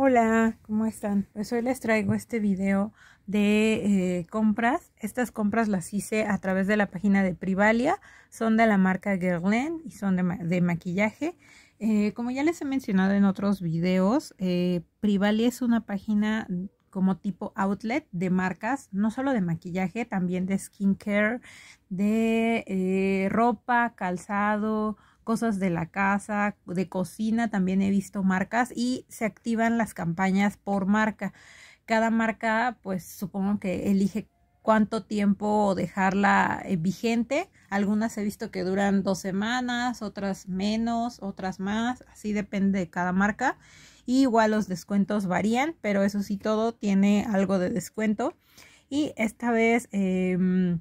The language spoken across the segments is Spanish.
Hola, ¿cómo están? Pues hoy les traigo este video de eh, compras. Estas compras las hice a través de la página de Privalia. Son de la marca Guerlain y son de, maquillaje. Eh, como ya les he mencionado en otros videos, eh, Privalia es una página como tipo outlet de marcas, no solo de maquillaje, también de skincare, de ropa, calzado, cosas de la casa, de cocina, también he visto marcas y se activan las campañas por marca. Cada marca, pues supongo que elige cuánto tiempo dejarla eh, vigente. Algunas he visto que duran dos semanas, otras menos, otras más, así depende de cada marca. Y igual los descuentos varían, pero eso sí todo tiene algo de descuento. Y esta vez em,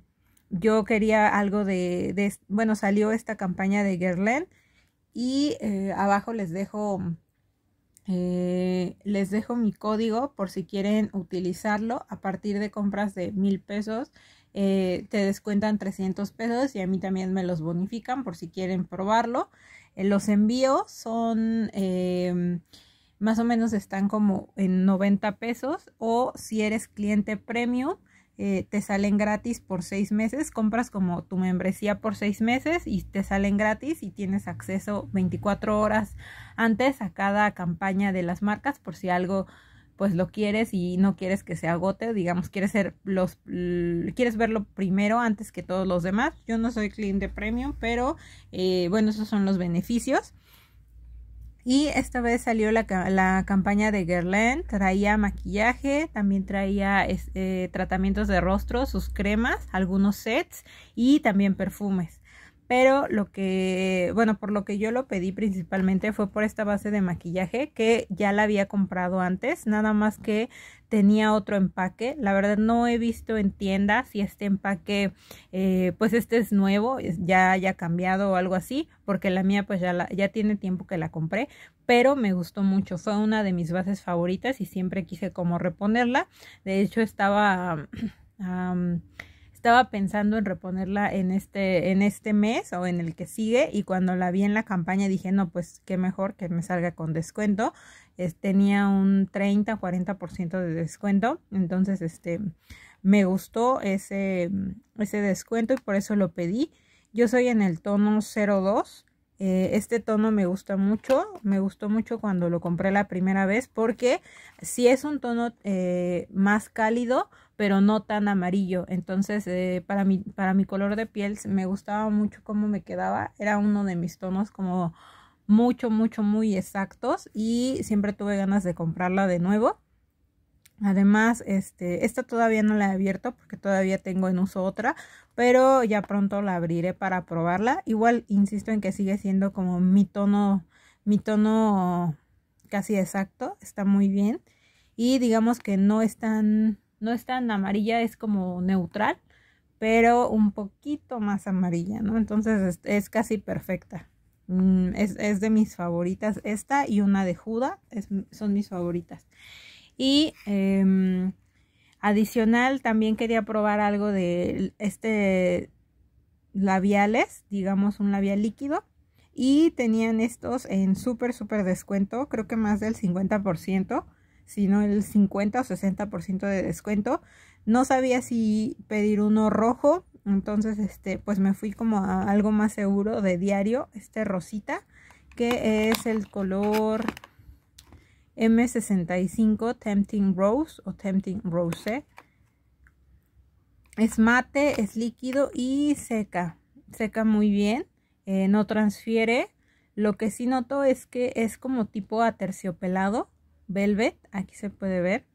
yo quería algo de, bueno, salió esta campaña de Guerlain y eh, abajo les dejo, eh, les dejo mi código por si quieren utilizarlo a partir de compras de mil pesos. Eh, te descuentan 300 pesos y a mí también me los bonifican por si quieren probarlo. los envíos son más o menos están como en 90 pesos o si eres cliente premium eh, te salen gratis por seis meses, compras como tu membresía por seis meses y te salen gratis y tienes acceso 24 horas antes a cada campaña de las marcas por si algo pues lo quieres y no quieres que se agote, digamos, quieres ser los quieres verlo primero antes que todos los demás. Yo no soy cliente premium, pero eh, bueno, esos son los beneficios. Y esta vez salió la, campaña de Guerlain, traía maquillaje, también traía eh, tratamientos de rostro, sus cremas, algunos sets y también perfumes pero lo que, bueno, por lo que yo lo pedí principalmente fue por esta base de maquillaje que ya la había comprado antes, nada más que tenía otro empaque, la verdad no he visto en tiendas si este empaque, eh, pues este es nuevo, ya haya cambiado o algo así, porque la mía pues ya, ya tiene tiempo que la compré, pero me gustó mucho, fue una de mis bases favoritas y siempre quise como reponerla, de hecho estaba... estaba pensando en reponerla en este, en este mes o en el que sigue y cuando la vi en la campaña dije, no, pues qué mejor que me salga con descuento. tenía un 30, 40% de descuento, entonces este, me gustó ese, descuento y por eso lo pedí. Yo soy en el tono 02. Eh, este tono me gusta mucho, me gustó mucho cuando lo compré la primera vez porque si es un tono eh, más cálido, pero no tan amarillo. Entonces, eh, para, mi, para mi color de piel me gustaba mucho cómo me quedaba. Era uno de mis tonos como mucho, mucho, muy exactos y siempre tuve ganas de comprarla de nuevo. Además, este, esta todavía no la he abierto porque todavía tengo en uso otra, pero ya pronto la abriré para probarla. Igual insisto en que sigue siendo como mi tono, mi tono casi exacto, está muy bien. Y digamos que no es tan no es tan amarilla, es como neutral, pero un poquito más amarilla, ¿no? Entonces es, casi perfecta. Mm, es, de mis favoritas. Esta y una de Juda son mis favoritas. Y em, adicional, también quería probar algo de este labiales, digamos un labial líquido. Y tenían estos en súper, súper descuento, creo que más del 50% sino el 50 o 60% de descuento. No sabía si pedir uno rojo, entonces este, pues me fui como a algo más seguro de diario, este rosita, que es el color M65 Tempting Rose o Tempting Rose. Es mate, es líquido y seca, seca muy bien, eh, no transfiere. Lo que sí noto es que es como tipo aterciopelado, Velvet, aquí se puede ver.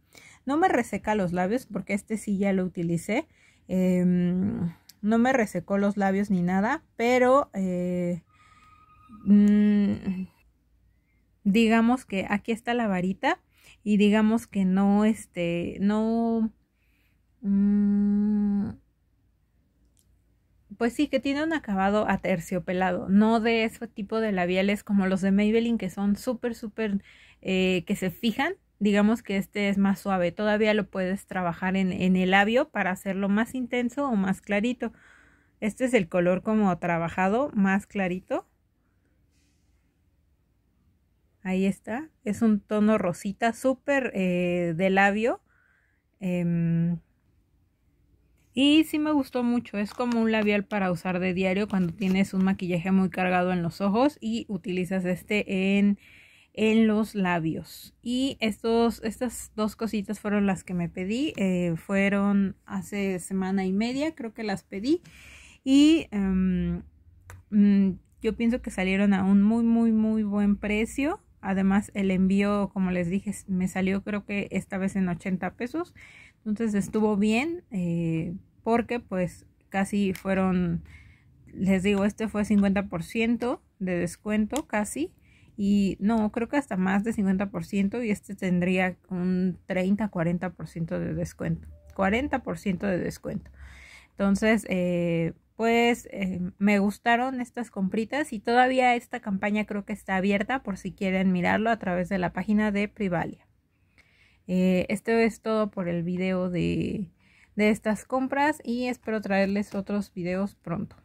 No me reseca los labios porque este sí ya lo utilicé. Em, no me resecó los labios ni nada, pero eh, mm, digamos que aquí está la varita y digamos que no, este, no... Mm, pues sí, que tiene un acabado aterciopelado, no de ese tipo de labiales como los de Maybelline que son súper, súper, eh, que se fijan. Digamos que este es más suave, todavía lo puedes trabajar en, el labio para hacerlo más intenso o más clarito. Este es el color como trabajado, más clarito. Ahí está. Es un tono rosita, súper eh, de labio. Em, y sí me gustó mucho, es como un labial para usar de diario cuando tienes un maquillaje muy cargado en los ojos y utilizas este en, los labios. Y estos, estas dos cositas fueron las que me pedí, eh, fueron hace semana y media creo que las pedí y em, mm, yo pienso que salieron a un muy muy muy buen precio. Además el envío, como les dije, me salió creo que esta vez en 80 pesos. Entonces estuvo bien, eh, porque pues casi fueron, les digo, este fue 50% de descuento casi. Y no, creo que hasta más de 50% y este tendría un 30-40% de descuento. 40% de descuento. Entonces, eh, pues eh, me gustaron estas compritas y todavía esta campaña creo que está abierta por si quieren mirarlo a través de la página de Privalia. Eh, esto es todo por el video de, de estas compras y espero traerles otros videos pronto.